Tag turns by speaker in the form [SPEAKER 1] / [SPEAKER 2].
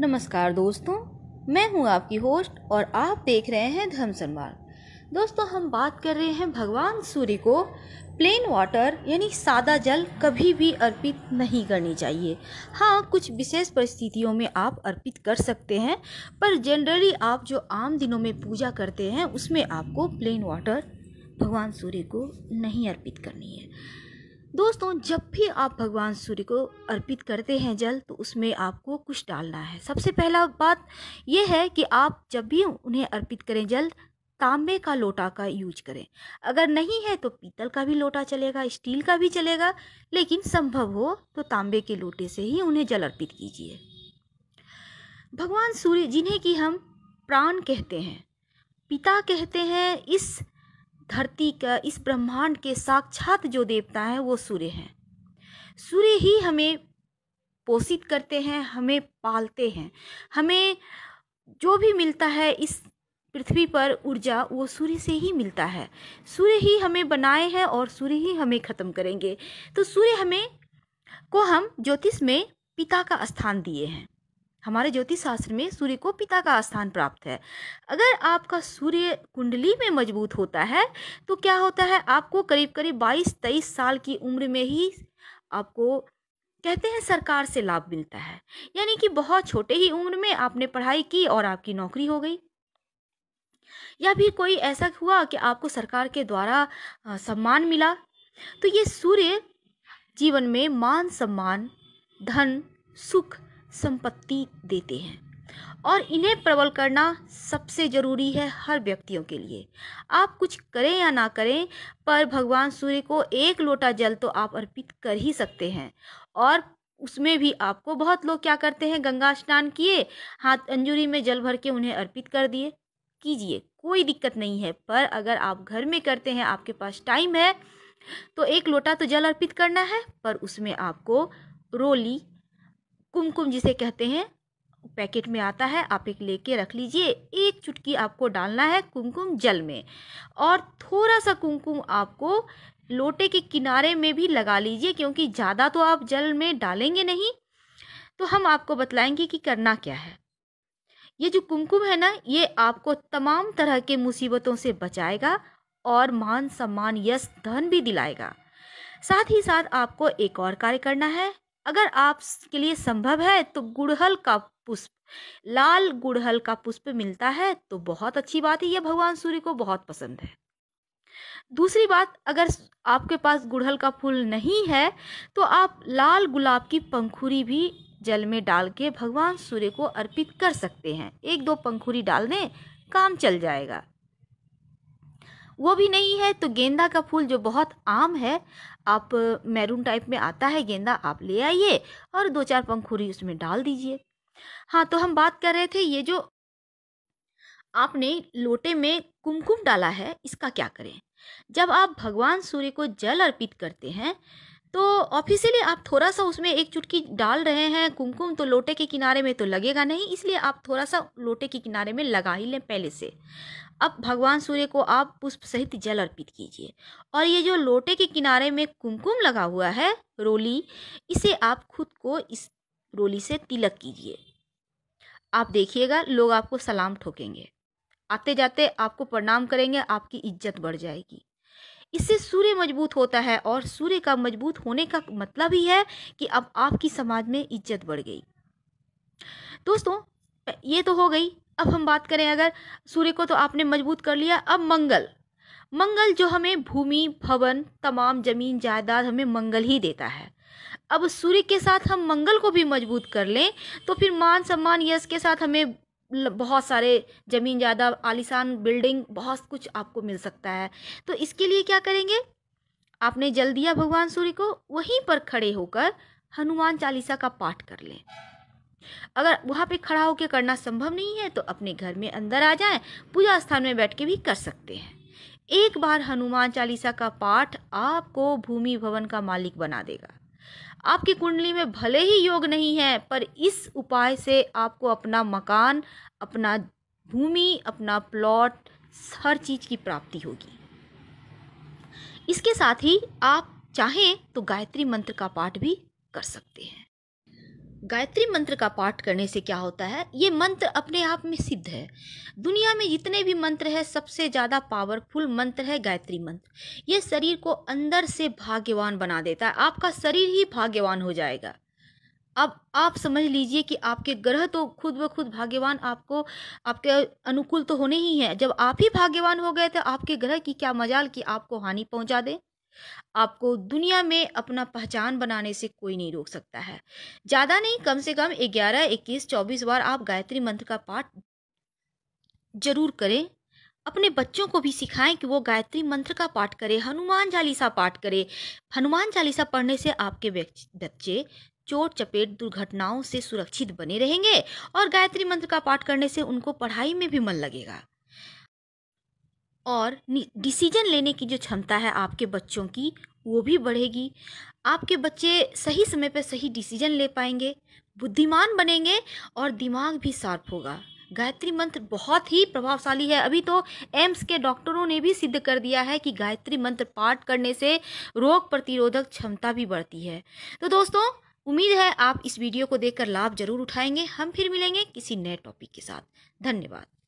[SPEAKER 1] नमस्कार दोस्तों मैं हूं आपकी होस्ट और आप देख रहे हैं धर्म सन्मार्ग दोस्तों हम बात कर रहे हैं भगवान सूर्य को प्लेन वाटर यानी सादा जल कभी भी अर्पित नहीं करनी चाहिए हाँ कुछ विशेष परिस्थितियों में आप अर्पित कर सकते हैं पर जनरली आप जो आम दिनों में पूजा करते हैं उसमें आपको प्लेन वाटर भगवान सूर्य को नहीं अर्पित करनी है दोस्तों जब भी आप भगवान सूर्य को अर्पित करते हैं जल तो उसमें आपको कुछ डालना है सबसे पहला बात यह है कि आप जब भी उन्हें अर्पित करें जल तांबे का लोटा का यूज करें अगर नहीं है तो पीतल का भी लोटा चलेगा स्टील का भी चलेगा लेकिन संभव हो तो तांबे के लोटे से ही उन्हें जल अर्पित कीजिए भगवान सूर्य जिन्हें कि हम प्राण कहते हैं पिता कहते हैं इस धरती का इस ब्रह्मांड के साक्षात जो देवता हैं वो सूर्य हैं सूर्य ही हमें पोषित करते हैं हमें पालते हैं हमें जो भी मिलता है इस पृथ्वी पर ऊर्जा वो सूर्य से ही मिलता है सूर्य ही हमें बनाए हैं और सूर्य ही हमें ख़त्म करेंगे तो सूर्य हमें को हम ज्योतिष में पिता का स्थान दिए हैं हमारे ज्योतिष शास्त्र में सूर्य को पिता का स्थान प्राप्त है अगर आपका सूर्य कुंडली में मजबूत होता है तो क्या होता है आपको करीब करीब बाईस तेईस साल की उम्र में ही आपको कहते हैं सरकार से लाभ मिलता है यानी कि बहुत छोटे ही उम्र में आपने पढ़ाई की और आपकी नौकरी हो गई या भी कोई ऐसा हुआ कि आपको सरकार के द्वारा सम्मान मिला तो ये सूर्य जीवन में मान सम्मान धन सुख संपत्ति देते हैं और इन्हें प्रबल करना सबसे ज़रूरी है हर व्यक्तियों के लिए आप कुछ करें या ना करें पर भगवान सूर्य को एक लोटा जल तो आप अर्पित कर ही सकते हैं और उसमें भी आपको बहुत लोग क्या करते हैं गंगा स्नान किए हाथ अंजुरी में जल भर के उन्हें अर्पित कर दिए कीजिए कोई दिक्कत नहीं है पर अगर आप घर में करते हैं आपके पास टाइम है तो एक लोटा तो जल अर्पित करना है पर उसमें आपको रोली कुमकुम जिसे कहते हैं पैकेट में आता है आप एक लेके रख लीजिए एक चुटकी आपको डालना है कुमकुम जल में और थोड़ा सा कुमकुम आपको लोटे के किनारे में भी लगा लीजिए क्योंकि ज़्यादा तो आप जल में डालेंगे नहीं तो हम आपको बतलाएंगे कि करना क्या है ये जो कुमकुम है ना ये आपको तमाम तरह के मुसीबतों से बचाएगा और मान सम्मान यश धन भी दिलाएगा साथ ही साथ आपको एक और कार्य करना है अगर आपके लिए संभव है तो गुड़हल का पुष्प लाल गुड़हल का पुष्प मिलता है तो बहुत अच्छी बात है यह भगवान सूर्य को बहुत पसंद है दूसरी बात अगर आपके पास गुड़हल का फूल नहीं है तो आप लाल गुलाब की पंखुरी भी जल में डाल के भगवान सूर्य को अर्पित कर सकते हैं एक दो पंखुरी डाल दें काम चल जाएगा वो भी नहीं है तो गेंदा का फूल जो बहुत आम है आप मैरून टाइप में आता है गेंदा आप ले आइए और दो चार पंखुरी उसमें डाल दीजिए हाँ तो हम बात कर रहे थे ये जो आपने लोटे में कुमकुम डाला है इसका क्या करें जब आप भगवान सूर्य को जल अर्पित करते हैं तो ऑफिशियली आप थोड़ा सा उसमें एक चुटकी डाल रहे हैं कुमकुम तो लोटे के किनारे में तो लगेगा नहीं इसलिए आप थोड़ा सा लोटे के किनारे में लगा ही लें पहले से अब भगवान सूर्य को आप पुष्प सहित जल अर्पित कीजिए और ये जो लोटे के किनारे में कुमकुम लगा हुआ है रोली इसे आप खुद को इस रोली से तिलक कीजिए आप देखिएगा लोग आपको सलाम ठोकेंगे आते जाते आपको प्रणाम करेंगे आपकी इज्जत बढ़ जाएगी इससे सूर्य मजबूत होता है और सूर्य का मजबूत होने का मतलब ही है कि अब आपकी समाज में इज्जत बढ़ गई दोस्तों ये तो हो गई अब हम बात करें अगर सूर्य को तो आपने मजबूत कर लिया अब मंगल मंगल जो हमें भूमि भवन तमाम जमीन जायदाद हमें मंगल ही देता है अब सूर्य के साथ हम मंगल को भी मजबूत कर लें तो फिर मान सम्मान यश के साथ हमें बहुत सारे ज़मीन ज़्यादा आलिशान बिल्डिंग बहुत कुछ आपको मिल सकता है तो इसके लिए क्या करेंगे आपने जल दिया भगवान सूर्य को वहीं पर खड़े होकर हनुमान चालीसा का पाठ कर लें अगर वहाँ पे खड़ा होकर करना संभव नहीं है तो अपने घर में अंदर आ जाएं पूजा स्थान में बैठ के भी कर सकते हैं एक बार हनुमान चालीसा का पाठ आपको भूमि भवन का मालिक बना देगा आपकी कुंडली में भले ही योग नहीं है पर इस उपाय से आपको अपना मकान अपना भूमि अपना प्लॉट हर चीज़ की प्राप्ति होगी इसके साथ ही आप चाहें तो गायत्री मंत्र का पाठ भी कर सकते हैं गायत्री मंत्र का पाठ करने से क्या होता है ये मंत्र अपने आप में सिद्ध है दुनिया में जितने भी मंत्र है सबसे ज़्यादा पावरफुल मंत्र है गायत्री मंत्र ये शरीर को अंदर से भाग्यवान बना देता है आपका शरीर ही भाग्यवान हो जाएगा अब आप समझ लीजिए कि आपके ग्रह तो खुद ब खुद भाग्यवान आपको आपके अनुकूल तो होने ही हैं जब आप ही भाग्यवान हो गए तो आपके ग्रह की क्या मजाल कि आपको हानि पहुंचा दें आपको दुनिया में अपना पहचान बनाने से कोई नहीं रोक सकता है ज़्यादा नहीं कम से कम 11, 21, 24 बार आप गायत्री मंत्र का पाठ जरूर करें अपने बच्चों को भी सिखाएं कि वो गायत्री मंत्र का पाठ करें हनुमान चालीसा पाठ करें हनुमान चालीसा पढ़ने से आपके बच्चे चोट चपेट दुर्घटनाओं से सुरक्षित बने रहेंगे और गायत्री मंत्र का पाठ करने से उनको पढ़ाई में भी मन लगेगा और डिसीजन लेने की जो क्षमता है आपके बच्चों की वो भी बढ़ेगी आपके बच्चे सही समय पर सही डिसीजन ले पाएंगे बुद्धिमान बनेंगे और दिमाग भी शार्प होगा गायत्री मंत्र बहुत ही प्रभावशाली है अभी तो एम्स के डॉक्टरों ने भी सिद्ध कर दिया है कि गायत्री मंत्र पाठ करने से रोग प्रतिरोधक क्षमता भी बढ़ती है तो दोस्तों उम्मीद है आप इस वीडियो को देखकर लाभ जरूर उठाएंगे हम फिर मिलेंगे किसी नए टॉपिक के साथ धन्यवाद